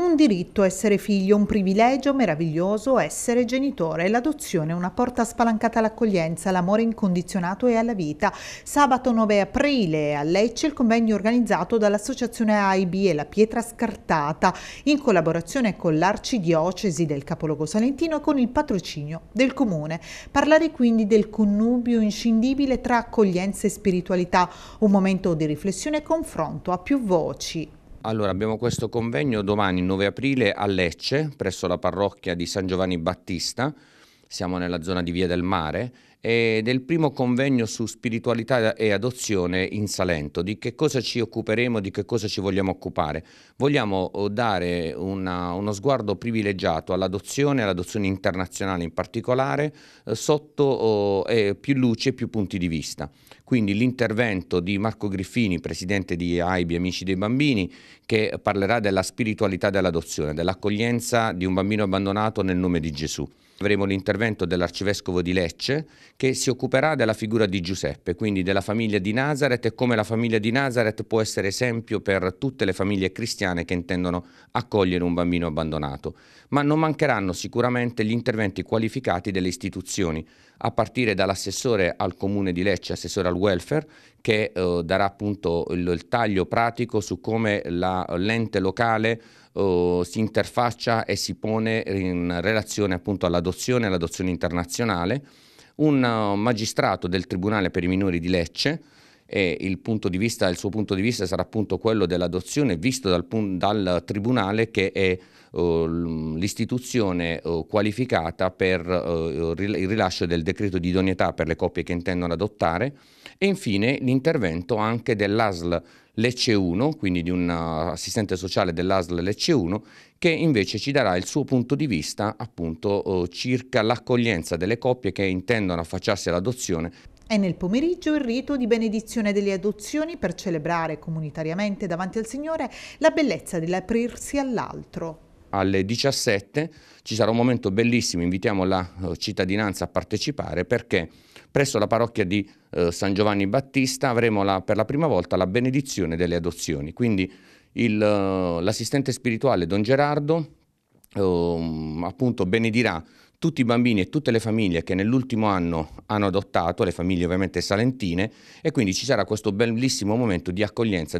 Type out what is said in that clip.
Un diritto essere figlio, un privilegio meraviglioso essere genitore. L'adozione è una porta spalancata all'accoglienza, all'amore incondizionato e alla vita. Sabato 9 aprile a Lecce il convegno organizzato dall'associazione AIB e la Pietra Scartata in collaborazione con l'Arcidiocesi del capoluogo salentino e con il patrocinio del comune. Parlare quindi del connubio inscindibile tra accoglienza e spiritualità, un momento di riflessione e confronto a più voci. Allora, abbiamo questo convegno domani 9 aprile a Lecce, presso la parrocchia di San Giovanni Battista siamo nella zona di Via del Mare, ed è il primo convegno su spiritualità e adozione in Salento. Di che cosa ci occuperemo, di che cosa ci vogliamo occupare? Vogliamo oh, dare una, uno sguardo privilegiato all'adozione, all'adozione internazionale in particolare, eh, sotto oh, eh, più luce e più punti di vista. Quindi l'intervento di Marco Griffini, presidente di AIBI Amici dei Bambini, che parlerà della spiritualità dell'adozione, dell'accoglienza di un bambino abbandonato nel nome di Gesù. Avremo l'intervento dell'arcivescovo di Lecce che si occuperà della figura di Giuseppe, quindi della famiglia di Nazareth e come la famiglia di Nazareth può essere esempio per tutte le famiglie cristiane che intendono accogliere un bambino abbandonato. Ma non mancheranno sicuramente gli interventi qualificati delle istituzioni, a partire dall'assessore al comune di Lecce, assessore al welfare, che eh, darà appunto il, il taglio pratico su come l'ente locale si interfaccia e si pone in relazione appunto all'adozione e all'adozione internazionale un magistrato del Tribunale per i minori di Lecce e il, vista, il, suo punto di vista sarà appunto quello dell'adozione visto dal, dal Tribunale che è eh, l'istituzione eh, qualificata per eh, il rilascio del decreto di idoneità per le coppie che intendono adottare e infine l'intervento anche dell'ASL Lecce 1, quindi di un assistente sociale dell'ASL Lecce 1, che invece ci darà il suo punto di vista appunto circa l'accoglienza delle coppie che intendono affacciarsi all'adozione. E nel pomeriggio il rito di benedizione delle adozioni per celebrare comunitariamente davanti al Signore la bellezza dell'aprirsi all'altro alle 17 ci sarà un momento bellissimo, invitiamo la eh, cittadinanza a partecipare perché presso la parrocchia di uh, San Giovanni Battista avremo la, per la prima volta la benedizione delle adozioni. Quindi eh, l'assistente spirituale Don Gerardo um, appunto benedirà tutti i bambini e tutte le famiglie che nell'ultimo anno hanno adottato, le famiglie ovviamente salentine, e quindi ci sarà questo bellissimo momento di accoglienza.